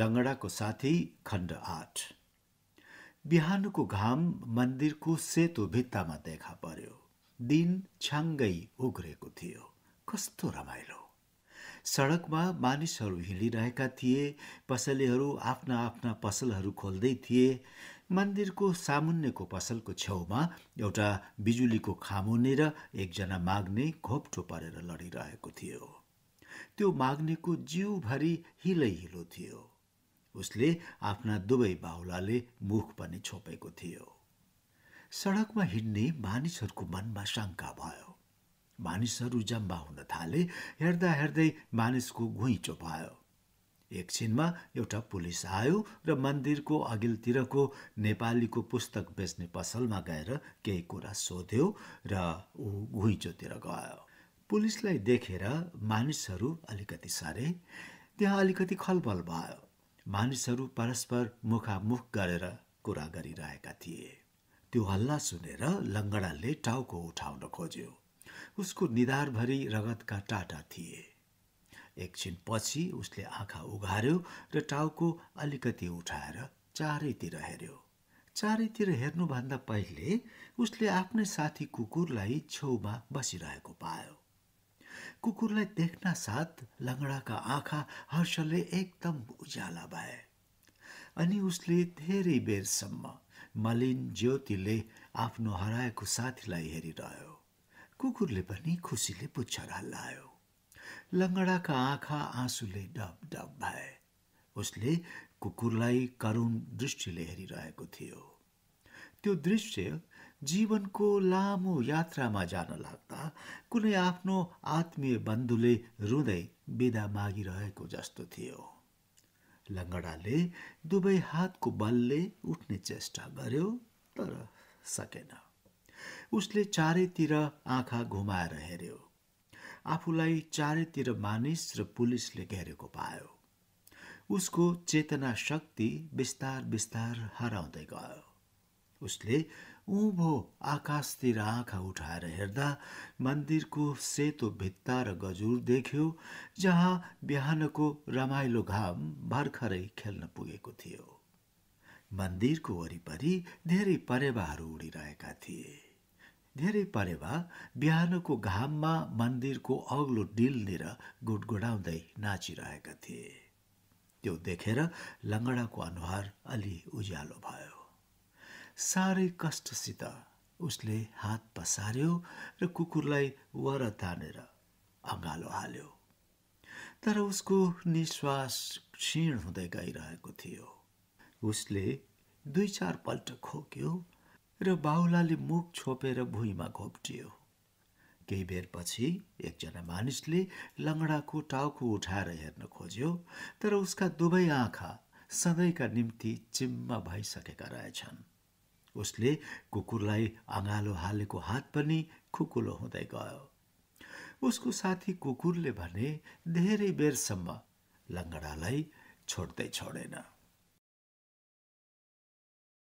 लङ्गडाको साथी खण्ड आठ बिहानको घाम मन्दिरको सेतो भित्तामा देखा पर्यो दिन छ्याङ्गै उग्रेको थियो कस्तो रमाइलो सडकमा मानिसहरू हिँडिरहेका थिए पसलेहरू आफ्ना आफ्ना पसलहरू खोल्दै थिए मन्दिरको सामुन्नेको पसलको छेउमा एउटा बिजुलीको खामुने र एकजना माग्ने घोप्टो परेर लडिरहेको थियो त्यो माग्नेको जिउभरि हिलै हिलो थियो उसले आफ्ना दुवै बाहुलाले मुख पनि छोपेको थियो सडकमा हिँड्ने मानिसहरूको मनमा शङ्का भयो मानिसहरू जम्बा हुन थाले हेर्दा हेर्दै मानिसको घुइँचो भयो एकछिनमा एउटा पुलिस आयो र मन्दिरको अघिल्तिरको नेपालीको पुस्तक बेच्ने पसलमा गएर केही कुरा सोध्यो र ऊ घुइँचोतिर गयो पुलिसलाई देखेर मानिसहरू अलिकति सरे त्यहाँ अलिकति खलबल भयो मानिसहरू परस्पर मुखामुख गरेर कुरा गरिरहेका थिए त्यो हल्ला सुनेर लङ्गडाले टाउको उठाउन खोज्यो उसको निधारभरि रगतका टाटा थिए एकछिनपछि उसले आँखा उघार्यो र टाउको अलिकति उठाएर चारैतिर हेर्यो चारैतिर हेर्नुभन्दा पहिले उसले आफ्नै साथी कुकुरलाई छेउमा बसिरहेको पायो कुकुरलाई देख्न साथ लङ्गडाका आँखा हर्षले एकदम उज्याला भए अनि उसले धेरै बेरसम्म मलिन ज्योतिले आफ्नो हराएको साथीलाई हेरिरह्यो कुकुरले पनि खुसीले पुच्छर हल्लायो लङ्गडाका आँखा आँसुले डप डप भए उसले कुकुरलाई करुण दृष्टिले हेरिरहेको थियो त्यो दृश्य जीवनको लामो यात्रामा जान लाग्दा कुनै आफ्नो आत्मीय बन्धुले रुँदै बिदा मागिरहेको जस्तो थियो लङ्गडाले दुवै हातको बलले उठ्ने चेष्टा गर्यो तर सकेन उसले चारैतिर आँखा घुमाएर हेऱ्यो आफूलाई चारैतिर मानिस र पुलिसले घेरेको पायो उसको चेतना शक्ति बिस्तार बिस्तार हराउँदै गयो उसले उभो आकाशतिर आँखा उठाएर हेर्दा मन्दिरको सेतो भित्ता र गजुर देख्यो जहाँ बिहानको रमाइलो घाम भर्खरै खेल्न पुगेको थियो मन्दिरको वरिपरि धेरै परेवाहरू उडिरहेका थिए धेरै परेवा बिहानको घाममा मन्दिरको अग्लो डिलनिर गुडगुडाउँदै नाचिरहेका थिए त्यो देखेर लङ्गडाको अनुहार अलि उज्यालो भयो साह्रै कष्टसित उसले हात पसार्यो र कुकुरलाई वर तानेर अँगालो हाल्यो तर उसको निश्वास क्षीण हुँदै गइरहेको थियो उसले दुई चार पल्ट खोक्यो र बाहुलाले मुख छोपेर भुइँमा घोप्टियो केही बेरपछि एकजना मानिसले लङ्गडाको टाउको उठाएर हेर्न खोज्यो तर उसका दुवै आँखा सधैँका निम्ति चिम्मा भइसकेका रहेछन् उसले कुकुरलाई अँगालो हालेको हात पनि खुकुलो हुँदै गयो उसको साथी कुकुरले भने धेरै बेरसम्म लङ्गडालाई छोड्दै छोडेन